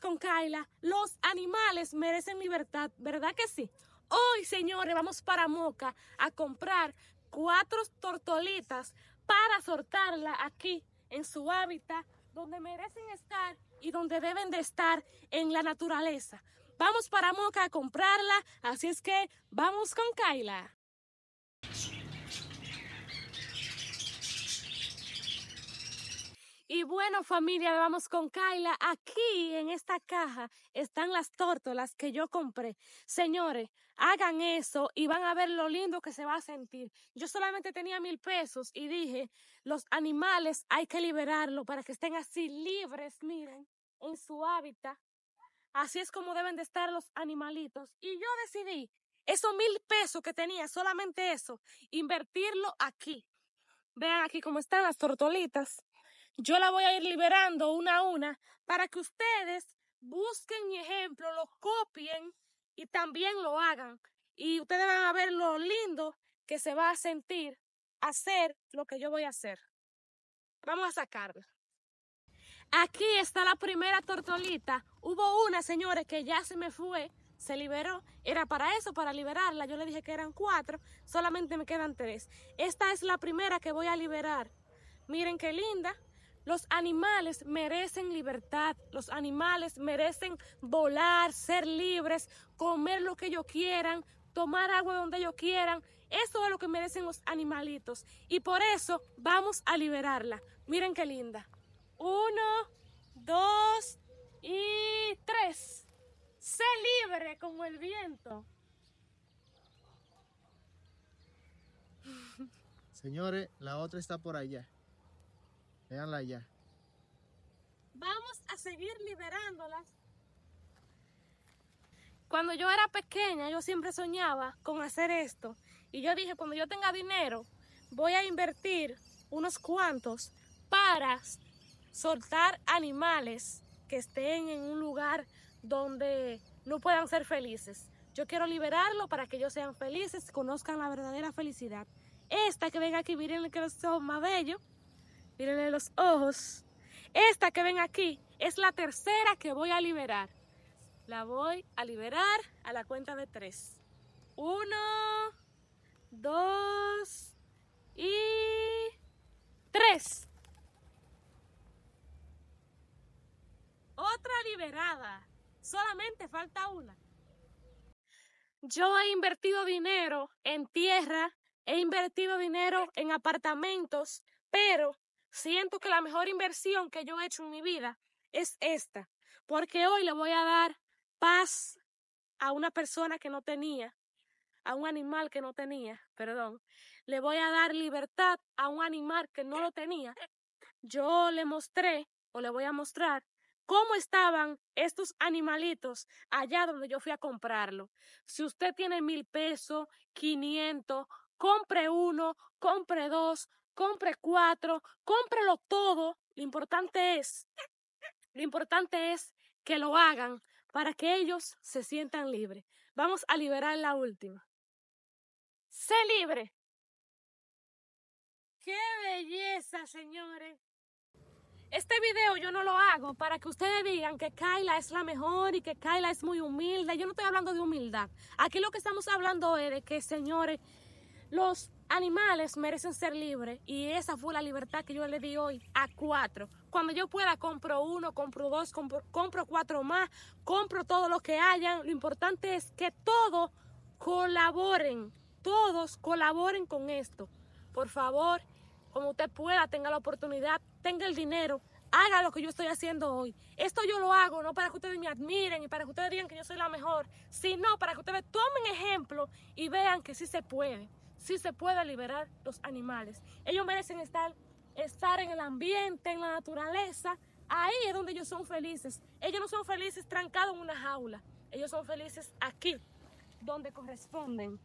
con Kaila, los animales merecen libertad, ¿verdad que sí? Hoy, señores, vamos para Moca a comprar cuatro tortolitas para soltarla aquí en su hábitat donde merecen estar y donde deben de estar en la naturaleza. Vamos para Moca a comprarla, así es que vamos con Kaila. bueno familia, vamos con Kaila. Aquí en esta caja están las tórtolas que yo compré. Señores, hagan eso y van a ver lo lindo que se va a sentir. Yo solamente tenía mil pesos y dije, los animales hay que liberarlo para que estén así libres, miren, en su hábitat. Así es como deben de estar los animalitos. Y yo decidí, esos mil pesos que tenía, solamente eso, invertirlo aquí. Vean aquí cómo están las tortolitas yo la voy a ir liberando una a una para que ustedes busquen mi ejemplo, lo copien y también lo hagan. Y ustedes van a ver lo lindo que se va a sentir hacer lo que yo voy a hacer. Vamos a sacarla. Aquí está la primera tortolita. Hubo una, señores, que ya se me fue, se liberó. Era para eso, para liberarla. Yo le dije que eran cuatro, solamente me quedan tres. Esta es la primera que voy a liberar. Miren qué linda. Los animales merecen libertad, los animales merecen volar, ser libres, comer lo que ellos quieran, tomar agua donde ellos quieran. Eso es lo que merecen los animalitos. Y por eso vamos a liberarla. Miren qué linda. Uno, dos y tres. Sé libre como el viento. Señores, la otra está por allá. Veanla ya. Vamos a seguir liberándolas. Cuando yo era pequeña, yo siempre soñaba con hacer esto. Y yo dije, cuando yo tenga dinero, voy a invertir unos cuantos para soltar animales que estén en un lugar donde no puedan ser felices. Yo quiero liberarlo para que ellos sean felices, conozcan la verdadera felicidad. Esta que venga aquí, miren que es más bello mírenle los ojos. Esta que ven aquí es la tercera que voy a liberar. La voy a liberar a la cuenta de tres. Uno, dos y tres. Otra liberada. Solamente falta una. Yo he invertido dinero en tierra, he invertido dinero en apartamentos, pero siento que la mejor inversión que yo he hecho en mi vida es esta, porque hoy le voy a dar paz a una persona que no tenía, a un animal que no tenía, perdón, le voy a dar libertad a un animal que no lo tenía. Yo le mostré o le voy a mostrar cómo estaban estos animalitos allá donde yo fui a comprarlo. Si usted tiene mil pesos, quinientos, compre uno, compre dos, compre cuatro, cómprelo todo. Lo importante es, lo importante es que lo hagan para que ellos se sientan libres. Vamos a liberar la última. Sé libre. ¡Qué belleza, señores! Este video yo no lo hago para que ustedes digan que Kayla es la mejor y que Kayla es muy humilde. Yo no estoy hablando de humildad. Aquí lo que estamos hablando es de que, señores, los animales merecen ser libres y esa fue la libertad que yo le di hoy a cuatro. Cuando yo pueda compro uno, compro dos, compro, cuatro más, compro todo lo que hayan. Lo importante es que todos colaboren, todos colaboren con esto. Por favor, como usted pueda, tenga la oportunidad, tenga el dinero, haga lo que yo estoy haciendo hoy. Esto yo lo hago no para que ustedes me admiren y para que ustedes digan que yo soy la mejor, sino para que ustedes tomen ejemplo y vean que sí se puede. Si se puede liberar los animales. Ellos merecen estar, estar en el ambiente, en la naturaleza. Ahí es donde ellos son felices. Ellos no son felices trancados en una jaula. Ellos son felices aquí, donde corresponden.